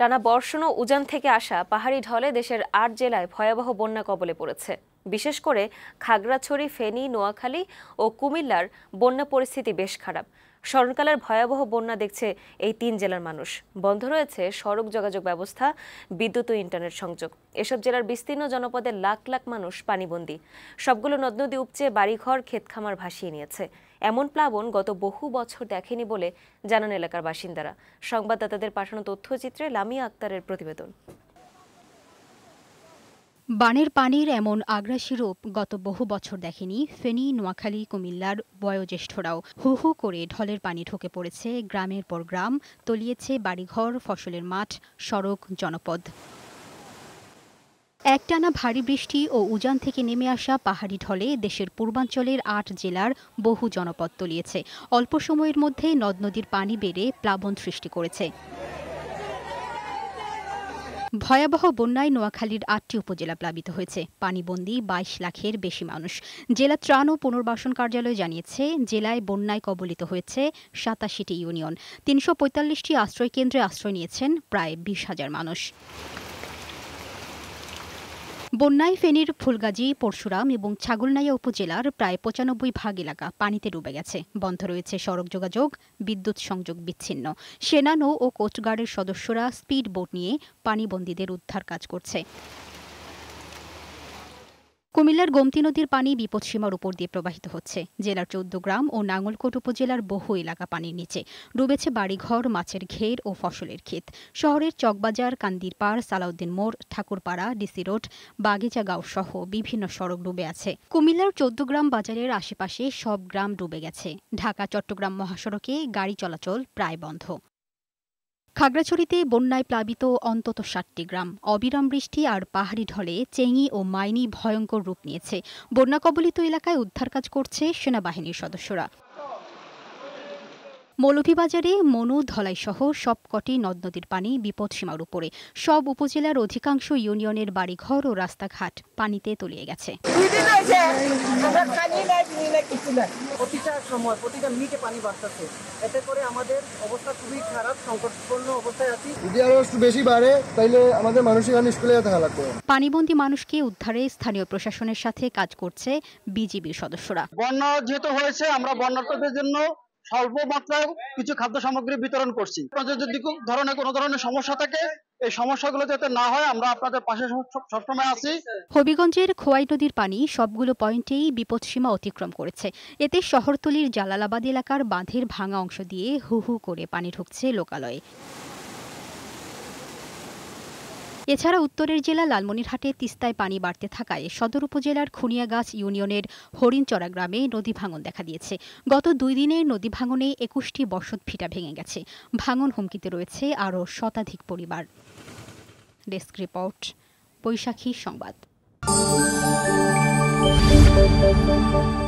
টানা বর্ষণ ও উজান থেকে আসা পাহাড়ি ঢলে দেশের আট জেলায় ভয়াবহ বন্যা কবলে পড়েছে বিশেষ করে খাগড়াছড়ি ফেনী নোয়াখালী ও কুমিল্লার বন্যা পরিস্থিতি বেশ খারাপ স্মরণকালের ভয়াবহ বন্যা দেখছে এই তিন জেলার মানুষ বন্ধ রয়েছে সড়ক যোগাযোগ ব্যবস্থা বিদ্যুৎ ও ইন্টারনেট সংযোগ এসব জেলার বিস্তীর্ণ জনপদের লাখ লাখ মানুষ পানিবন্দী সবগুলো নদ নদী উপচে বাড়িঘর ক্ষেতখামার ভাসিয়ে নিয়েছে এমন প্লাবন গত বহু বছর দেখেনি বলে জানান এলাকার বাসিন্দারা সংবাদদাতাদের পাঠানো তথ্যচিত্রে লামিয়া আক্তারের প্রতিবেদন বানের পানির এমন আগ্রাসী রূপ গত বহু বছর দেখেনি ফেনী নোয়াখালী কুমিল্লার বয়োজ্যেষ্ঠরাও হু হু করে ঢলের পানি ঢুকে পড়েছে গ্রামের পর গ্রাম তলিয়েছে বাড়িঘর ফসলের মাঠ সড়ক জনপদ একটানা ভারী বৃষ্টি ও উজান থেকে নেমে আসা পাহাড়ি ঢলে দেশের পূর্বাঞ্চলের আট জেলার বহু জনপদ তলিয়েছে অল্প সময়ের মধ্যে নদ নদীর পানি বেড়ে প্লাবন সৃষ্টি করেছে ভয়াবহ বন্যায় নোয়াখালীর আটটি উপজেলা প্লাবিত হয়েছে পানিবন্দি বাইশ লাখের বেশি মানুষ জেলা ত্রাণ ও পুনর্বাসন কার্যালয় জানিয়েছে জেলায় বন্যায় কবলিত হয়েছে সাতাশিটি ইউনিয়ন তিনশো পঁয়তাল্লিশটি আশ্রয়কেন্দ্রে আশ্রয় নিয়েছেন প্রায় বিশ হাজার মানুষ বন্যায় ফেনীর ফুলগাজী পরশুরাম এবং ছাগলনাইয়া উপজেলার প্রায় পঁচানব্বই ভাগ এলাকা পানিতে ডুবে গেছে বন্ধ রয়েছে সড়ক যোগাযোগ বিদ্যুৎ সংযোগ বিচ্ছিন্ন সেনা নৌ ও কোস্টগার্ডের সদস্যরা স্পিড বোট নিয়ে পানিবন্দীদের উদ্ধার কাজ করছে কুমিল্লার গোমতী নদীর পানি বিপদসীমার উপর দিয়ে প্রবাহিত হচ্ছে জেলার চৌদ্দ গ্রাম ও নাঙ্গলকোট উপজেলার বহু এলাকা পানির নিচে ডুবেছে বাড়িঘর মাছের ঘের ও ফসলের ক্ষেত শহরের চকবাজার কান্দিরপাড় সালাউদ্দিন মোড় ঠাকুরপাড়া ডিসি রোড বাগিচাগাঁও সহ বিভিন্ন সড়ক ডুবে আছে কুমিল্লার চৌদ্দ গ্রাম বাজারের আশেপাশে সব গ্রাম ডুবে গেছে ঢাকা চট্টগ্রাম মহাসড়কে গাড়ি চলাচল প্রায় বন্ধ খাগড়াছড়িতে বন্যায় প্লাবিত অন্তত ষাটটি গ্রাম অবিরাম বৃষ্টি আর পাহাড়ি ঢলে চেঙি ও মাইনি ভয়ঙ্কর রূপ নিয়েছে বন্যা কবলিত এলাকায় উদ্ধার কাজ করছে সেনাবাহিনীর সদস্যরা মৌলভীবাজারে মনু ধলাইসহ সবকটি নদ নদীর পানি বিপদসীমার উপরে সব উপজেলার অধিকাংশ ইউনিয়নের বাড়িঘর ও রাস্তাঘাট পানিতে তলিয়ে গেছে আমাদের অবস্থা খুবই পানিবন্দী মানুষকে উদ্ধারে স্থানীয় প্রশাসনের সাথে কাজ করছে বিজিবির সদস্যরা বন্যা যেহেতু হয়েছে আমরা বন্যার্থদের জন্য স্বল্প মাত্রায় কিছু খাদ্য সামগ্রী বিতরণ করছি আপনাদের যদি ধরনের কোনো ধরনের সমস্যা থাকে এই সমস্যাগুলো যাতে না হয় আমরা আপনাদের পাশে সবসময় আছি হবিগঞ্জের খোয়াই নদীর পানি সবগুলো পয়েন্টেই বিপদসীমা অতিক্রম করেছে এতে শহরতলির জালালাবাদ এলাকার বাঁধের ভাঙা অংশ দিয়ে হু হু করে পানি ঢুকছে লোকালয়ে এছাড়া উত্তরের জেলা লালমনিরহাটে তিস্তায় পানি বাড়তে থাকায় সদর উপজেলার খুনিয়াগাছ ইউনিয়নের হরিণচড়া গ্রামে নদী ভাঙন দেখা দিয়েছে গত দুই দিনে নদী ভাঙনে একুশটি বসত ভিটা ভেঙে গেছে ভাঙন হুমকিতে রয়েছে আরও শতাধিক পরিবার ডেস্ক রিপোর্ট বৈশাখী সংবাদ